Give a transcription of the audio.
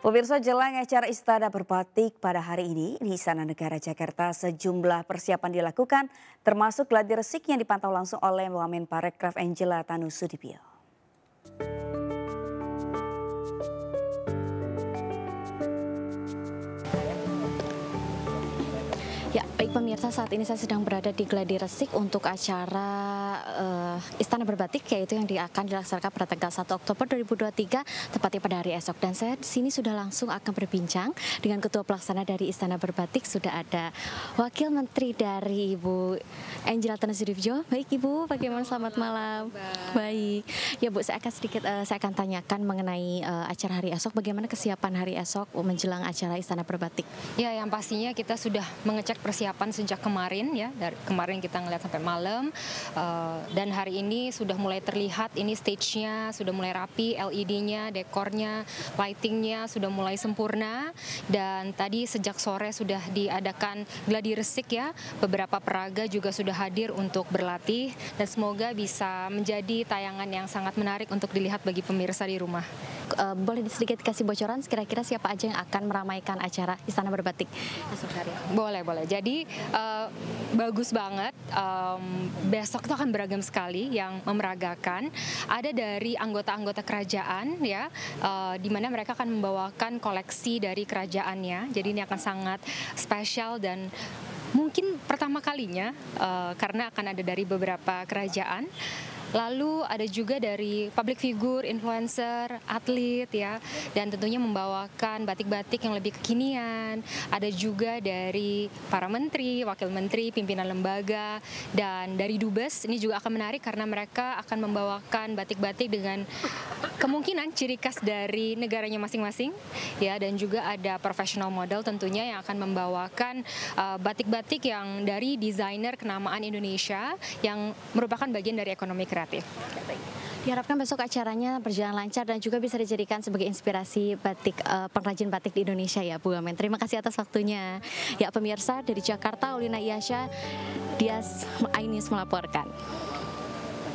Pemirsa jelang acara Istana Berbatik pada hari ini di Istana Negara Jakarta sejumlah persiapan dilakukan termasuk gladi resik yang dipantau langsung oleh Wamen Parekraf Angela Tanusudibio. Ya, baik pemirsa, saat ini saya sedang berada di Gladi Resik untuk acara uh, Istana Berbatik yaitu yang akan dilaksanakan pada tanggal 1 Oktober 2023 tepatnya pada hari esok dan saya di sini sudah langsung akan berbincang dengan ketua pelaksana dari Istana Berbatik sudah ada Wakil Menteri dari Ibu Angela Tanusirifjo. Baik Ibu, bagaimana selamat malam. Baik. Ya Bu, saya akan sedikit uh, saya akan tanyakan mengenai uh, acara hari esok bagaimana kesiapan hari esok menjelang acara Istana perbatik? Ya, yang pastinya kita sudah mengecek persiapan sejak kemarin ya. Dari kemarin kita ngeliat sampai malam uh, dan hari ini sudah mulai terlihat ini stage-nya sudah mulai rapi, LED-nya, dekornya, lighting-nya sudah mulai sempurna dan tadi sejak sore sudah diadakan gladi resik ya. Beberapa peraga juga sudah sudah hadir untuk berlatih dan semoga bisa menjadi tayangan yang sangat menarik untuk dilihat bagi pemirsa di rumah. Eh, boleh sedikit kasih bocoran kira-kira siapa aja yang akan meramaikan acara Istana Berbatik? Boleh, boleh. Jadi uh, bagus banget. Um, besok itu akan beragam sekali yang memeragakan. Ada dari anggota-anggota kerajaan ya, uh, di mana mereka akan membawakan koleksi dari kerajaannya. Jadi ini akan sangat spesial dan mungkin pertama kalinya uh, karena akan ada dari beberapa kerajaan. Lalu ada juga dari public figure, influencer, atlet ya, dan tentunya membawakan batik-batik yang lebih kekinian. Ada juga dari para menteri, wakil menteri, pimpinan lembaga, dan dari dubes. Ini juga akan menarik karena mereka akan membawakan batik-batik dengan kemungkinan ciri khas dari negaranya masing-masing, ya, dan juga ada professional model tentunya yang akan membawakan eh, batik-batik uh, batik -batik batik yang dari desainer kenamaan Indonesia yang merupakan bagian dari ekonomi kreatif. Diharapkan besok acaranya berjalan lancar dan juga bisa dijadikan sebagai inspirasi batik uh, pengrajin batik di Indonesia ya Bu Amin. Terima kasih atas waktunya. Ya pemirsa dari Jakarta Ulina Iyasha Dias Ainis melaporkan.